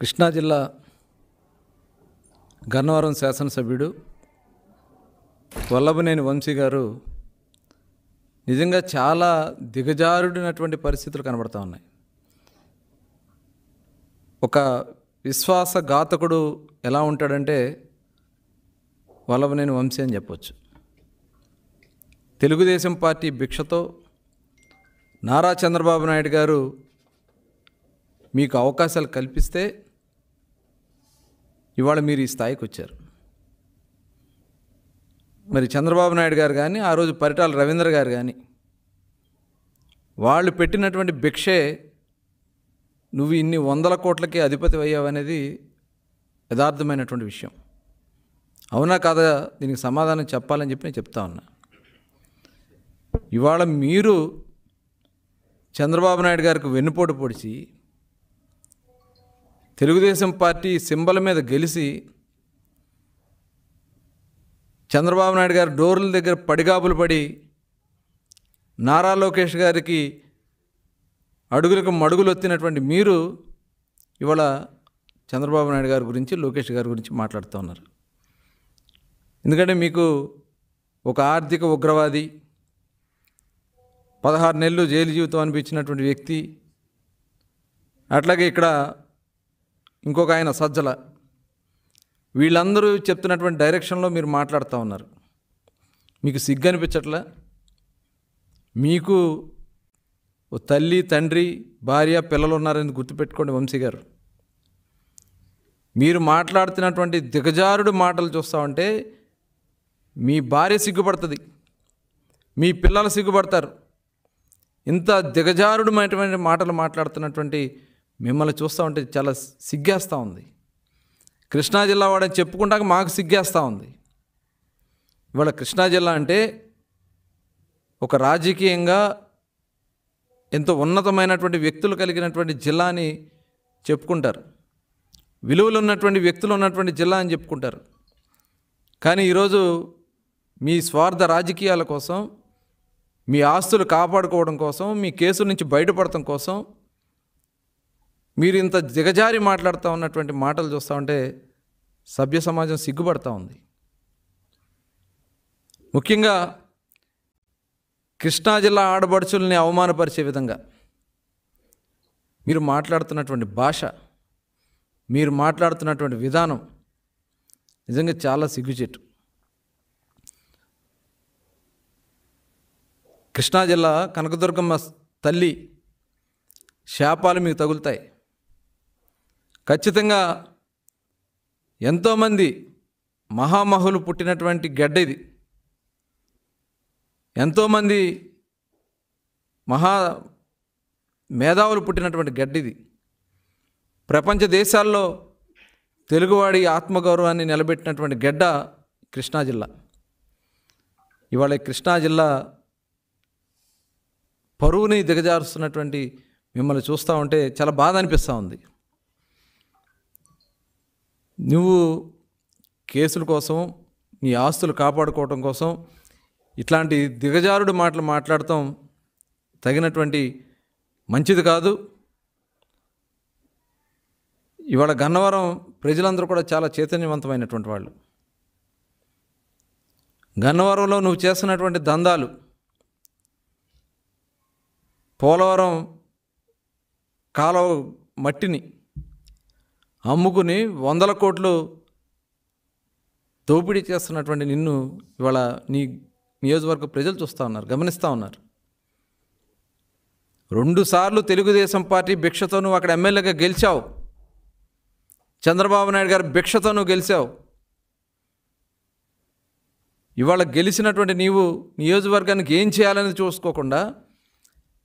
కృష్ణా జిల్లా గన్నవరం శాసనసభ్యుడు వల్లభనేని వంశీ గారు నిజంగా చాలా దిగజారుడినటువంటి పరిస్థితులు కనబడుతూ ఉన్నాయి ఒక విశ్వాసఘాతకుడు ఎలా ఉంటాడంటే వల్లభనేని వంశీ అని చెప్పొచ్చు తెలుగుదేశం పార్టీ భిక్షతో నారా చంద్రబాబు నాయుడు గారు మీకు అవకాశాలు కల్పిస్తే ఇవాళ మీరు ఈ స్థాయికి వచ్చారు మరి చంద్రబాబు నాయుడు గారు కానీ ఆ రోజు పరిటాల రవీంద్ర గారు కానీ వాళ్ళు పెట్టినటువంటి భిక్షే నువ్వు ఇన్ని వందల కోట్లకి అధిపతి అయ్యావనేది యథార్థమైనటువంటి విషయం అవునా కాదా దీనికి సమాధానం చెప్పాలని చెప్పి నేను చెప్తా ఉన్నా ఇవాళ మీరు చంద్రబాబు నాయుడు గారికి వెన్నుపోటు పొడిచి తెలుగుదేశం పార్టీ సింబల్ మీద గెలిచి చంద్రబాబు నాయుడు గారు డోర్ల దగ్గర పడిగాపులు పడి నారా లోకేష్ గారికి అడుగులకు మడుగులు వచ్చినటువంటి మీరు ఇవాళ చంద్రబాబు నాయుడు గారి గురించి లోకేష్ గారి గురించి మాట్లాడుతూ ఉన్నారు ఎందుకంటే మీకు ఒక ఆర్థిక ఉగ్రవాది పదహారు నెలలు జైలు జీవితం అనిపించినటువంటి వ్యక్తి అట్లాగే ఇక్కడ ఇంకొక ఆయన సజ్జల వీళ్ళందరూ చెప్తున్నటువంటి డైరెక్షన్లో మీరు మాట్లాడుతూ ఉన్నారు మీకు సిగ్గు అనిపించట్లా మీకు తల్లి తండ్రి భార్య పిల్లలు ఉన్నారని గుర్తుపెట్టుకోండి వంశీ గారు మీరు మాట్లాడుతున్నటువంటి దిగజారుడు మాటలు చూస్తామంటే మీ భార్య సిగ్గుపడుతుంది మీ పిల్లలు సిగ్గుపడతారు ఇంత దిగజారుడు దిగజారుడమైనటువంటి మాటలు మాట్లాడుతున్నటువంటి మిమ్మల్ని చూస్తూ ఉంటే చాలా సిగ్గేస్తూ ఉంది కృష్ణా జిల్లా వాడని చెప్పుకుంటాక మాకు సిగ్గేస్తూ ఉంది ఇవాళ కృష్ణా జిల్లా అంటే ఒక రాజకీయంగా ఎంతో ఉన్నతమైనటువంటి వ్యక్తులు కలిగినటువంటి జిల్లా అని చెప్పుకుంటారు విలువలు ఉన్నటువంటి వ్యక్తులు ఉన్నటువంటి జిల్లా అని చెప్పుకుంటారు కానీ ఈరోజు మీ స్వార్థ రాజకీయాల కోసం మీ ఆస్తులు కాపాడుకోవడం కోసం మీ కేసు నుంచి బయటపడటం కోసం మీరు ఇంత దిగజారి మాట్లాడుతూ ఉన్నటువంటి మాటలు చూస్తూ ఉంటే సభ్య సమాజం సిగ్గుపడతా ఉంది ముఖ్యంగా కృష్ణా జిల్లా ఆడబడుచుల్ని అవమానపరిచే విధంగా మీరు మాట్లాడుతున్నటువంటి భాష మీరు మాట్లాడుతున్నటువంటి విధానం నిజంగా చాలా సిగ్గుచెట్టు కృష్ణా జిల్లా కనకదుర్గమ్మ తల్లి శాపాలు మీకు తగులుతాయి ఖచ్చితంగా ఎంతోమంది మహామహులు పుట్టినటువంటి గడ్డ ఇది ఎంతోమంది మహా మేధావులు పుట్టినటువంటి గడ్డ ఇది ప్రపంచ దేశాల్లో తెలుగువాడి ఆత్మగౌరవాన్ని నిలబెట్టినటువంటి గడ్డ కృష్ణా జిల్లా ఇవాళ కృష్ణా జిల్లా పరువుని దిగజారుస్తున్నటువంటి మిమ్మల్ని చూస్తూ ఉంటే చాలా బాధ అనిపిస్తూ ఉంది నువ్వు కేసుల కోసం నీ ఆస్తులు కాపాడుకోవటం కోసం ఇట్లాంటి దిగజారుడు మాటలు మాట్లాడటం తగినటువంటి మంచిది కాదు ఇవాళ గన్నవరం ప్రజలందరూ కూడా చాలా చైతన్యవంతమైనటువంటి వాళ్ళు గన్నవరంలో నువ్వు చేస్తున్నటువంటి దందాలు పోలవరం కాలవ మట్టిని అమ్ముకుని వందల కోట్లు దోపిడీ చేస్తున్నటువంటి నిన్ను ఇవాళ నీ నియోజకవర్గ ప్రజలు చూస్తూ ఉన్నారు గమనిస్తూ ఉన్నారు రెండుసార్లు తెలుగుదేశం పార్టీ భిక్షతో నువ్వు అక్కడ ఎమ్మెల్యేగా గెలిచావు చంద్రబాబు నాయుడు గారు భిక్షతో నువ్వు గెలిచావు ఇవాళ గెలిచినటువంటి నీవు నియోజకవర్గానికి ఏం చేయాలని చూసుకోకుండా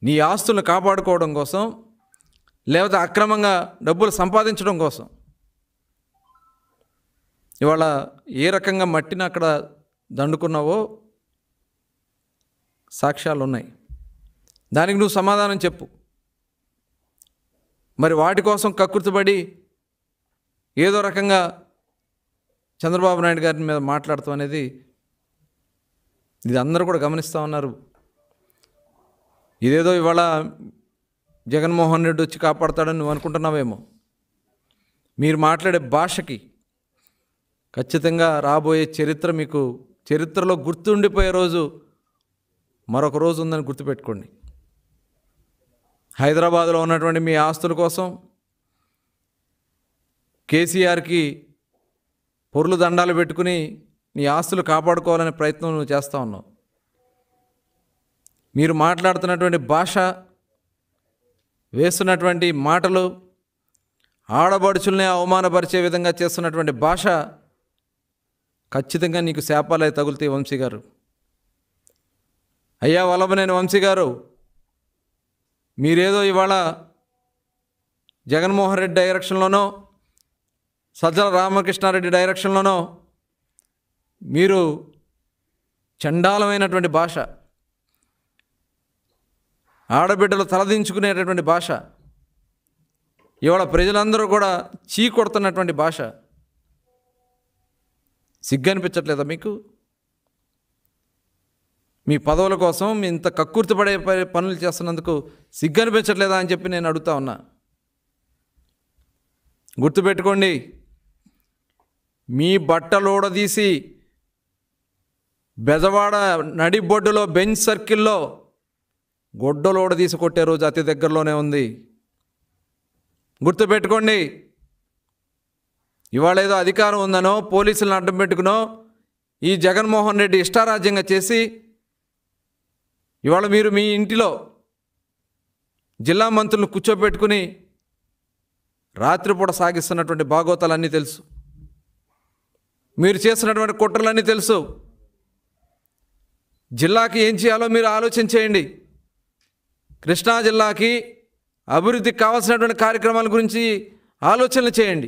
నీ ఆస్తులను కాపాడుకోవడం కోసం లేకపోతే అక్రమంగా డబ్బులు సంపాదించడం కోసం ఇవాళ ఏ రకంగా మట్టిని అక్కడ దండుకున్నావో సాక్ష్యాలు ఉన్నాయి దానికి నువ్వు సమాధానం చెప్పు మరి వాటి కోసం కక్కుర్తిపడి ఏదో రకంగా చంద్రబాబు నాయుడు గారి మీద మాట్లాడతాం అనేది ఇది అందరూ కూడా గమనిస్తూ ఉన్నారు ఇదేదో ఇవాళ జగన్మోహన్ రెడ్డి వచ్చి కాపాడతాడని నువ్వు అనుకుంటున్నావేమో మీరు మాట్లాడే భాషకి ఖచ్చితంగా రాబోయే చరిత్ర మీకు చరిత్రలో గుర్తుండిపోయే రోజు మరొక రోజు ఉందని గుర్తుపెట్టుకోండి హైదరాబాద్లో ఉన్నటువంటి మీ ఆస్తుల కోసం కేసీఆర్కి పొరులు దండాలు పెట్టుకుని నీ ఆస్తులు కాపాడుకోవాలనే ప్రయత్నం నువ్వు చేస్తూ ఉన్నావు మీరు మాట్లాడుతున్నటువంటి భాష వేస్తున్నటువంటి మాటలు ఆడబడుచుల్ని అవమానపరిచే విధంగా చేస్తున్నటువంటి భాష ఖచ్చితంగా నీకు శాపాలై తగులుతాయి వంశీ గారు అయ్యా వల్లభనేని వంశీ గారు మీరేదో ఇవాళ జగన్మోహన్ రెడ్డి డైరెక్షన్లోనో సజ్జల రామకృష్ణారెడ్డి డైరెక్షన్లోనో మీరు చండాలమైనటువంటి భాష ఆడబిడ్డలు తలదించుకునేటటువంటి భాష ఇవాళ ప్రజలందరూ కూడా చీ కొడుతున్నటువంటి భాష సిగ్గనిపించట్లేదా మీకు మీ పదవుల కోసం ఇంత కక్కుర్తిపడే పనులు చేస్తున్నందుకు సిగ్గనిపించట్లేదా అని చెప్పి నేను అడుగుతా ఉన్నా గుర్తుపెట్టుకోండి మీ బట్టలోడదీసి బెజవాడ నడిబొడ్డులో బెంచ్ సర్కిల్లో గొడ్డలోడ తీసుకొట్టే రోజు అతి దగ్గరలోనే ఉంది గుర్తుపెట్టుకోండి ఇవాళ ఏదో అధికారం ఉందనో పోలీసులను అడ్డం పెట్టుకునో ఈ జగన్మోహన్ రెడ్డి ఇష్టారాజ్యంగా చేసి ఇవాళ మీరు మీ ఇంటిలో జిల్లా మంత్రులను కూర్చోబెట్టుకుని రాత్రిపూట సాగిస్తున్నటువంటి భాగోతాలన్నీ తెలుసు మీరు చేస్తున్నటువంటి కుట్రలన్నీ తెలుసు జిల్లాకి ఏం చేయాలో మీరు ఆలోచన చేయండి కృష్ణా జిల్లాకి అభివృద్ధికి కావాల్సినటువంటి కార్యక్రమాల గురించి ఆలోచనలు చేయండి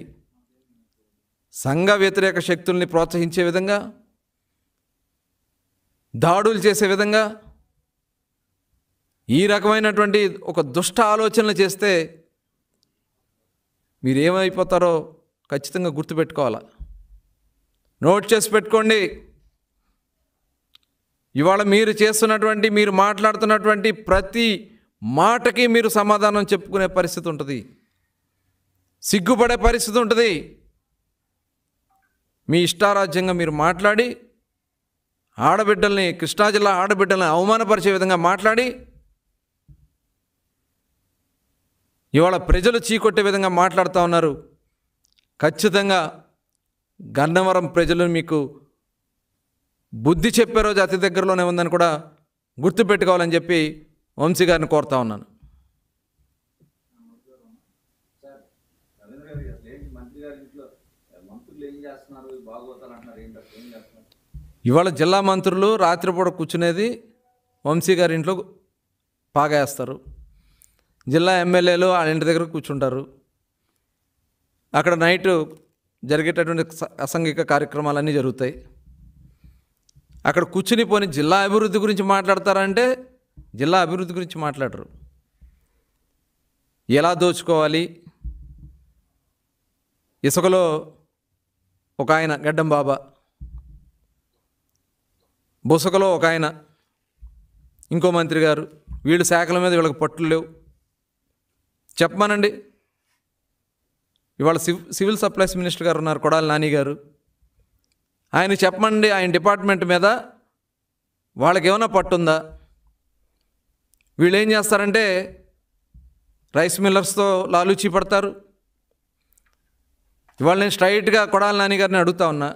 సంఘ వ్యతిరేక శక్తుల్ని ప్రోత్సహించే విధంగా దాడులు చేసే విధంగా ఈ రకమైనటువంటి ఒక దుష్ట ఆలోచనలు చేస్తే మీరు ఏమైపోతారో ఖచ్చితంగా గుర్తుపెట్టుకోవాలా నోట్ చేసి పెట్టుకోండి ఇవాళ మీరు చేస్తున్నటువంటి మీరు మాట్లాడుతున్నటువంటి ప్రతి మాటకి మీరు సమాధానం చెప్పుకునే పరిస్థితి ఉంటుంది సిగ్గుపడే పరిస్థితి ఉంటుంది మీ ఇష్టారాజ్యంగా మీరు మాట్లాడి ఆడబిడ్డల్ని కృష్ణా జిల్లా ఆడబిడ్డల్ని అవమానపరిచే విధంగా మాట్లాడి ఇవాళ ప్రజలు చీకొట్టే విధంగా మాట్లాడుతూ ఉన్నారు ఖచ్చితంగా గన్నవరం ప్రజలు మీకు బుద్ధి చెప్పే రోజు అతి దగ్గరలోనే ఉందని కూడా గుర్తుపెట్టుకోవాలని చెప్పి వంశీ గారిని కోరుతా ఉన్నాను ఇవాళ జిల్లా మంత్రులు రాత్రిపూట కూర్చునేది వంశీ గారి ఇంట్లో పాగేస్తారు జిల్లా ఎమ్మెల్యేలు వాళ్ళ ఇంటి దగ్గర కూర్చుంటారు అక్కడ నైట్ జరిగేటటువంటి అసంఘిక కార్యక్రమాలన్నీ జరుగుతాయి అక్కడ కూర్చుని పోని జిల్లా అభివృద్ధి గురించి మాట్లాడతారంటే జిల్లా అభివృద్ధి గురించి మాట్లాడరు ఎలా దోచుకోవాలి ఇసుకలో ఒక ఆయన గడ్డం బాబా బుసకలో ఒక ఆయన ఇంకో మంత్రి గారు వీళ్ళు శాఖల మీద వీళ్ళకి పట్టులు లేవు చెప్పమానండి ఇవాళ సివిల్ సప్లైస్ మినిస్టర్ గారు ఉన్నారు కొడాలి నాని గారు ఆయన చెప్పమండి ఆయన డిపార్ట్మెంట్ మీద వాళ్ళకి ఏమైనా పట్టుందా వీళ్ళు ఏం చేస్తారంటే రైస్ మిల్లర్స్తో లాలూచి పడతారు ఇవాళ నేను స్ట్రైట్గా కొడాలి నాని గారిని అడుగుతా ఉన్నా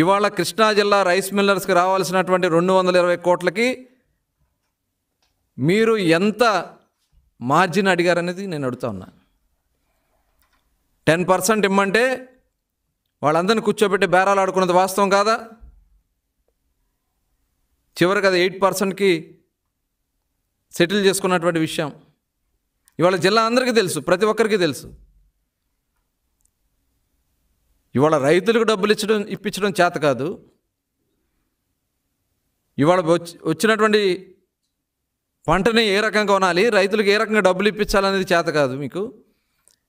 ఇవాళ కృష్ణా జిల్లా రైస్ మిల్లర్స్కి రావాల్సినటువంటి రెండు వందల ఇరవై కోట్లకి మీరు ఎంత మార్జిన్ అడిగారనేది నేను అడుగుతా ఉన్నా టెన్ పర్సెంట్ ఇమ్మంటే వాళ్ళందరిని కూర్చోబెట్టి బేరాలు ఆడుకున్నది వాస్తవం కాదా చివరికి అది ఎయిట్ పర్సెంట్కి సెటిల్ చేసుకున్నటువంటి విషయం ఇవాళ జిల్లా అందరికీ తెలుసు ప్రతి ఒక్కరికి తెలుసు ఇవాళ రైతులకు డబ్బులు ఇచ్చడం ఇప్పించడం చేత కాదు ఇవాళ వచ్చినటువంటి పంటని ఏ రకంగా కొనాలి రైతులకు ఏ రకంగా డబ్బులు ఇప్పించాలనేది చేత కాదు మీకు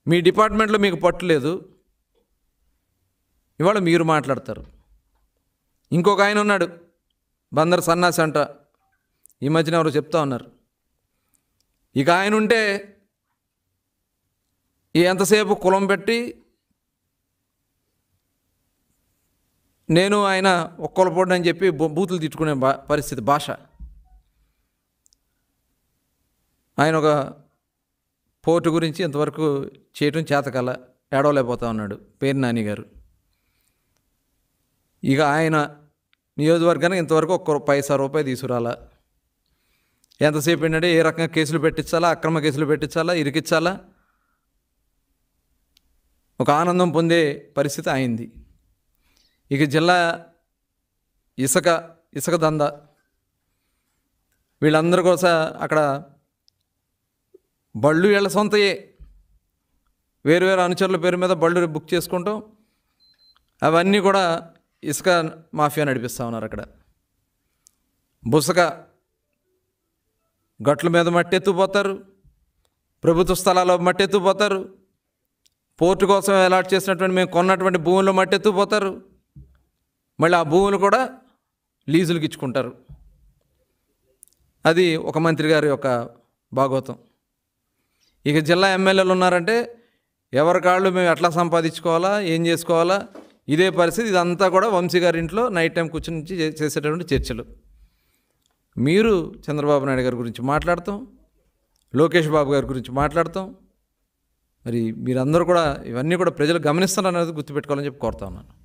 మీ డిపార్ట్మెంట్లో మీకు పట్టులేదు ఇవాళ మీరు మాట్లాడతారు ఇంకొక ఆయన ఉన్నాడు బందర్ సన్నాసి అంట ఈ మధ్యన ఎవరో చెప్తా ఉన్నారు ఇక ఆయన ఉంటే ఎంతసేపు కులం పెట్టి నేను ఆయన పొడి అని చెప్పి బూతులు తిట్టుకునే పరిస్థితి భాష ఆయన ఒక పోటు గురించి ఇంతవరకు చేయటం చేతకల ఏడవలేకపోతా ఉన్నాడు పేరు నాని గారు ఇక ఆయన నియోజకవర్గానికి ఇంతవరకు ఒక్క పైసా రూపాయి తీసుకురాలా ఎంతసేపు ఏంటంటే ఏ రకంగా కేసులు పెట్టించాలా అక్రమ కేసులు పెట్టించాలా ఇరికిచ్చాలా ఒక ఆనందం పొందే పరిస్థితి అయింది ఇక జిల్లా ఇసుక ఇసుక దంద వీళ్ళందరి కోసం అక్కడ బళ్ళు వీళ్ళ సొంతయే వేరు వేరు అనుచరుల పేరు మీద బళ్ళు బుక్ చేసుకుంటాం అవన్నీ కూడా ఇసుక మాఫియా నడిపిస్తూ ఉన్నారు అక్కడ బుసక గట్ల మీద మట్టెత్తుపోతారు ప్రభుత్వ స్థలాల్లో మట్టెత్తుపోతారు పోర్టు కోసం అలాట్ చేసినటువంటి మేము కొన్నటువంటి భూములు మట్టెత్తుపోతారు మళ్ళీ ఆ భూములు కూడా లీజులకు ఇచ్చుకుంటారు అది ఒక మంత్రి గారి యొక్క భాగవతం ఇక జిల్లా ఎమ్మెల్యేలు ఉన్నారంటే ఎవరి కాళ్ళు మేము ఎట్లా సంపాదించుకోవాలా ఏం చేసుకోవాలా ఇదే పరిస్థితి ఇదంతా కూడా వంశీ గారి ఇంట్లో నైట్ టైం కూర్చుని చేసేటటువంటి చర్చలు మీరు చంద్రబాబు నాయుడు గారి గురించి మాట్లాడతాం లోకేష్ బాబు గారి గురించి మాట్లాడతాం మరి మీరందరూ కూడా ఇవన్నీ కూడా ప్రజలు అనేది గుర్తుపెట్టుకోవాలని చెప్పి కోరుతా ఉన్నాను